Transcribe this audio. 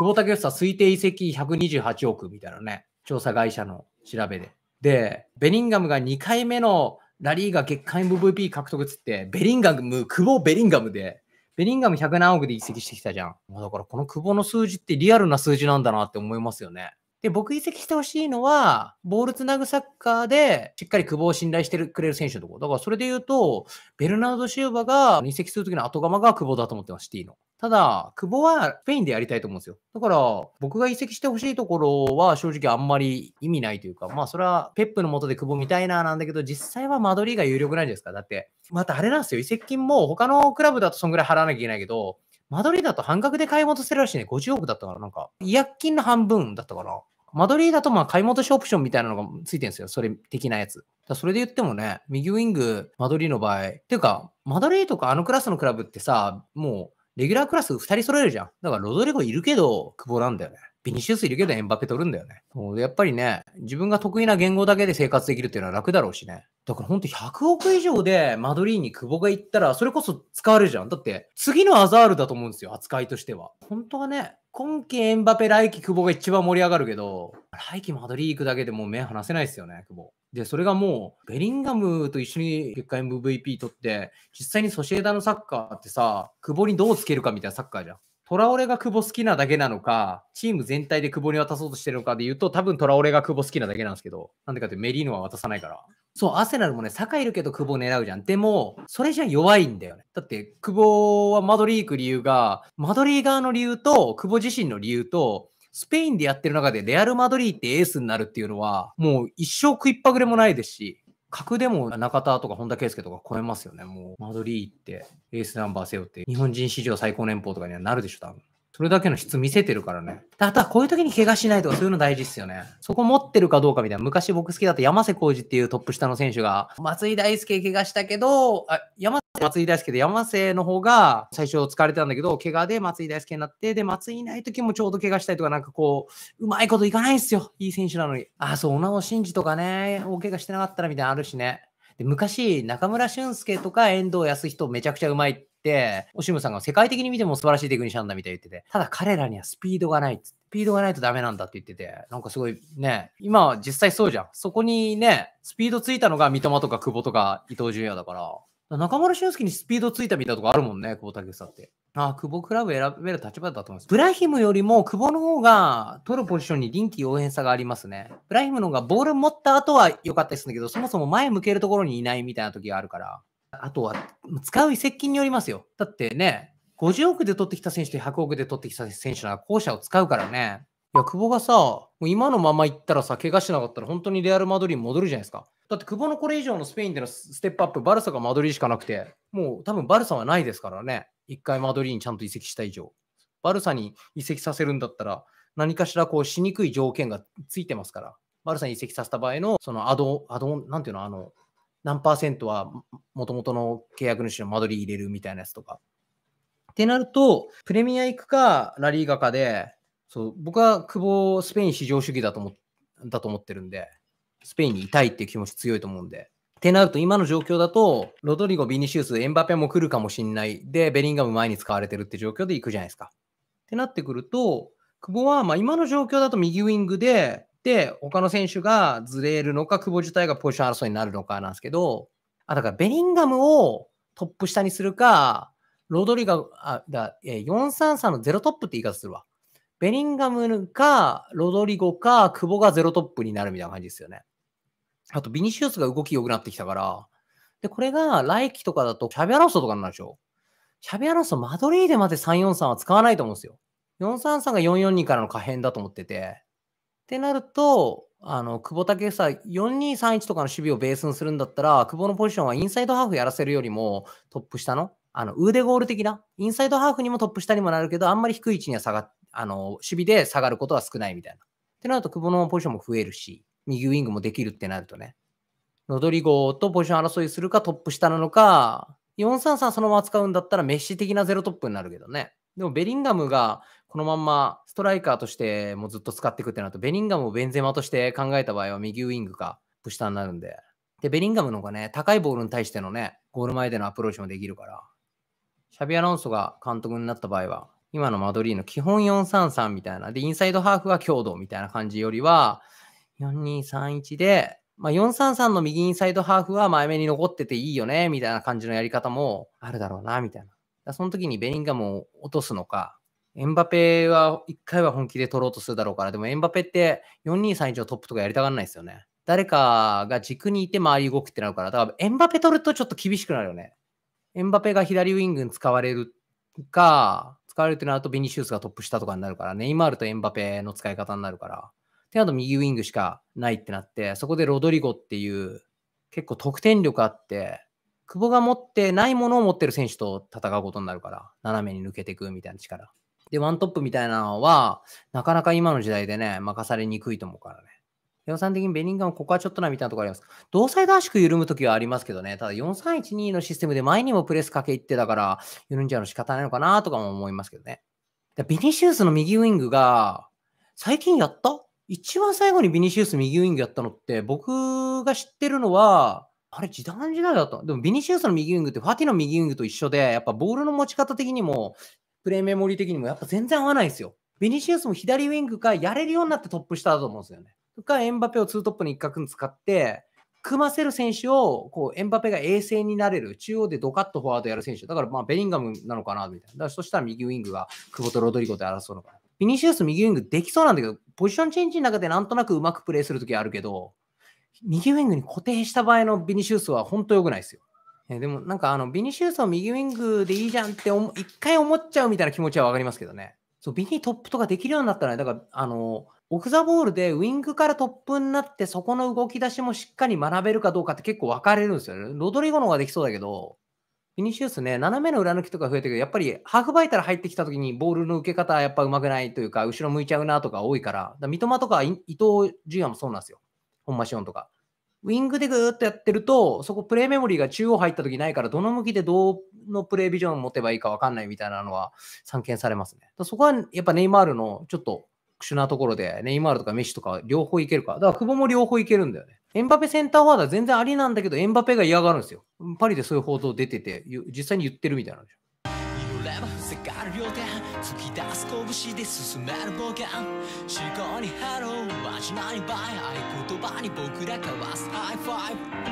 久保建英推定移籍128億みたいなね、調査会社の調べで。で、ベリンガムが2回目のラリーが月間 MVP 獲得っつって、ベリンガム、久保ベリンガムで、ベリンガム100何億で移籍してきたじゃん。だからこの久保の数字ってリアルな数字なんだなって思いますよね。で、僕移籍してほしいのは、ボールつなぐサッカーで、しっかり久保を信頼してくれる選手のところ。だからそれで言うと、ベルナード・シューバが移籍するときの後釜が久保だと思ってます、シティの。ただ、久保はスペインでやりたいと思うんですよ。だから、僕が移籍してほしいところは正直あんまり意味ないというか、まあそれはペップの下で久保みたいななんだけど、実際は間取りが有力なんですか。だって、またあれなんですよ。移籍金も他のクラブだとそんぐらい払わなきゃいけないけど、間取りだと半額で買い戻せるらしいね。50億だったから、なんか、違約金の半分だったかな。間取りだとまあ買い戻しオプションみたいなのがついてるんですよ。それ的なやつ。だそれで言ってもね、右ウィング、間取りの場合。っていうか、間ーりとかあのクラスのクラブってさ、もうレギュラークラス2人揃えるじゃん。だからロドリゴいるけど、久保なんだよね。ビニシウスいるけどエンバペ取るんだよね。やっぱりね、自分が得意な言語だけで生活できるっていうのは楽だろうしね。だからほんと100億以上でマドリーに久保が行ったら、それこそ使われるじゃん。だって、次のアザールだと思うんですよ、扱いとしては。本当はね、今季エンバペ、来季久保が一番盛り上がるけど、来季マドリー行くだけでもう目離せないですよね、久保。で、それがもう、ベリンガムと一緒に結果 MVP 取って、実際にソシエダのサッカーってさ、久保にどうつけるかみたいなサッカーじゃん。トラオレが久保好きなだけなのか、チーム全体で久保に渡そうとしてるのかで言うと、多分トラオレが久保好きなだけなんですけど、なんでかってメリーノは渡さないから。そう、アセナルもね、坂いるけど久保狙うじゃん。でも、それじゃ弱いんだよね。だって、久保はマドリー行く理由が、マドリー側の理由と、久保自身の理由と、スペインでやってる中でレアル・マドリーってエースになるっていうのは、もう一生食いっぱぐれもないですし、格でも中田とか本田圭佑とか超えますよね。もうマドリーってエースナンバー背負って、日本人史上最高年俸とかにはなるでしょ、多分。それだけの質見せてるからね。あとはこういう時に怪我しないとかそういうの大事っすよね。そこ持ってるかどうかみたいな。昔僕好きだった山瀬浩二っていうトップ下の選手が、松井大輔怪我したけど、あ山松井大輔で山瀬の方が最初疲れてたんだけど、怪我で松井大輔になって、で、松井いない時もちょうど怪我したいとか、なんかこう、うまいこといかないっすよ。いい選手なのに。あ、そう、小野信二とかね、大怪我してなかったらみたいなのあるしね。で昔、中村俊輔とか遠藤康人めちゃくちゃうまいって、オシムさんが世界的に見ても素晴らしいテクニシャンだみたいに言ってて、ただ彼らにはスピードがないっつって。スピードがないとダメなんだって言ってて、なんかすごいね、今は実際そうじゃん。そこにね、スピードついたのが三笘とか久保とか伊藤純也だから、中村俊介にスピードついたみたいなとこあるもんね、久保建英って。ああ、久保クラブ選べる立場だと思います。ブラヒムよりも久保の方が取るポジションに臨機応変さがありますね。ブラヒムの方がボール持った後は良かったりするんだけど、そもそも前向けるところにいないみたいな時があるから。あとは、使う接近によりますよ。だってね、50億で取ってきた選手と100億で取ってきた選手なら後者を使うからね。いや、久保がさ、もう今のまま行ったらさ、怪我しなかったら本当にレアル・マドリー戻るじゃないですか。だって久保のこれ以上のスペインでのステップアップ、バルサがマドリーしかなくて、もう多分バルサはないですからね、一回マドリーにちゃんと移籍した以上。バルサに移籍させるんだったら、何かしらこうしにくい条件がついてますから、バルサに移籍させた場合の、そのアド、アド、なんていうの、あの、何パーセントはもともとの契約主の間取り入れるみたいなやつとか。ってなると、プレミア行くかラリーガかで、そう僕は久保、スペイン至上主義だと思だと思ってるんで、スペインにいたいっていう気持ち強いと思うんで。ってなると、今の状況だと、ロドリゴ、ビニシウス、エンバペも来るかもしれない。で、ベリンガム前に使われてるって状況で行くじゃないですか。ってなってくると、久保は、まあ今の状況だと右ウィングで、で、他の選手がずれるのか、久保自体がポジション争いになるのかなんですけど、あ、だからベリンガムをトップ下にするか、ロドリゴ、あ、だ、え433のゼロトップって言い方するわ。ベリンガムか、ロドリゴか、久保がゼロトップになるみたいな感じですよね。あと、ビニシウスが動き良くなってきたから、で、これが来季とかだと、シャビアロストとかになるでしょ。シャビアロスト、マドリーデまで343は使わないと思うんですよ。433が442からの可変だと思ってて。ってなると、あの、久保竹さ、4231とかの守備をベースにするんだったら、久保のポジションはインサイドハーフやらせるよりも、トップ下の、あの、腕ゴール的な、インサイドハーフにもトップ下にもなるけど、あんまり低い位置には下が、あの、守備で下がることは少ないみたいな。ってなると、久保のポジションも増えるし、右ウィングもできるってなるとね、ロドリゴとポジション争いするかトップ下なのか、433そのまま使うんだったらメッシ的なゼロトップになるけどね。でもベリンガムがこのまんまストライカーとしてもずっと使っていくってなると、ベリンガムをベンゼマとして考えた場合は右ウィングかプ下になるんで。で、ベリンガムの方がね、高いボールに対してのね、ゴール前でのアプローチもできるから、シャビアロンソが監督になった場合は、今のマドリーの基本433みたいな、で、インサイドハーフが強度みたいな感じよりは、4231で、まあ、433の右インサイドハーフは前目に残ってていいよね、みたいな感じのやり方もあるだろうな、みたいな。その時にベリンガムを落とすのか、エンバペは1回は本気で取ろうとするだろうから、でもエンバペって4231をトップとかやりたがらないですよね。誰かが軸にいて周り動くってなるから、だからエンバペ取るとちょっと厳しくなるよね。エンバペが左ウィングに使われるか、使われるってなるとビニシウスがトップ下とかになるから、ね、ネイマールとエンバペの使い方になるから、で、あと右ウィングしかないってなって、そこでロドリゴっていう結構得点力あって、久保が持ってないものを持ってる選手と戦うことになるから、斜めに抜けていくみたいな力。で、ワントップみたいなのは、なかなか今の時代でね、任されにくいと思うからね。予算的にベリンガム、ここはちょっとなみたいなところあります。同サイド圧縮緩むときはありますけどね、ただ4312のシステムで前にもプレスかけいってだから、緩んじゃうの仕方ないのかなとかも思いますけどね。ビニシウスの右ウィングが、最近やった一番最後にビニシウス右ウィングやったのって、僕が知ってるのは、あれ、時短時代だったでも、ビニシウスの右ウィングって、ファティの右ウィングと一緒で、やっぱボールの持ち方的にも、プレイメモリー的にも、やっぱ全然合わないですよ。ビニシウスも左ウィングか、やれるようになってトップ下だと思うんですよね。とか、エンバペを2トップに一角に使って、組ませる選手を、こう、エンバペが衛星になれる、中央でドカッとフォワードやる選手。だから、まあ、ベリンガムなのかな、みたいな。だから、そしたら右ウィングが、久保とロドリゴで争うのかな。ビニシウス右ウィングできそうなんだけど、ポジションチェンジの中でなんとなくうまくプレーするときあるけど、右ウィングに固定した場合のビニシウスは本当良くないですよ。えでもなんかあのビニシウスを右ウィングでいいじゃんって一回思っちゃうみたいな気持ちは分かりますけどね。そうビニトップとかできるようになったら、ね、だからあのオフ・ザ・ボールでウィングからトップになってそこの動き出しもしっかり学べるかどうかって結構分かれるんですよね。ロドリゴの方ができそうだけど、ビニシウスね、斜めの裏抜きとか増えてるけど、やっぱりハーフバイタル入ってきたときにボールの受け方はやっぱうまくないというか、後ろ向いちゃうなとか多いから、から三笘とか伊藤純也もそうなんですよ。本間紫音とか。ウィングでぐーっとやってると、そこプレイメモリーが中央入った時ないから、どの向きでどうのプレイビジョンを持てばいいか分かんないみたいなのは散見されますね。そこはやっぱネイマールのちょっと特殊なところで、ネイマールとかメッシとか両方いけるかだから久保も両方いけるんだよね。エンバペセンターフォワードは全然ありなんだけど、エンバペが嫌がるんですよ。パリでそういう報道出てて、実際に言ってるみたいなんですよ。思考にハロー味ないバイ合言葉に僕ら交わすハイファイブ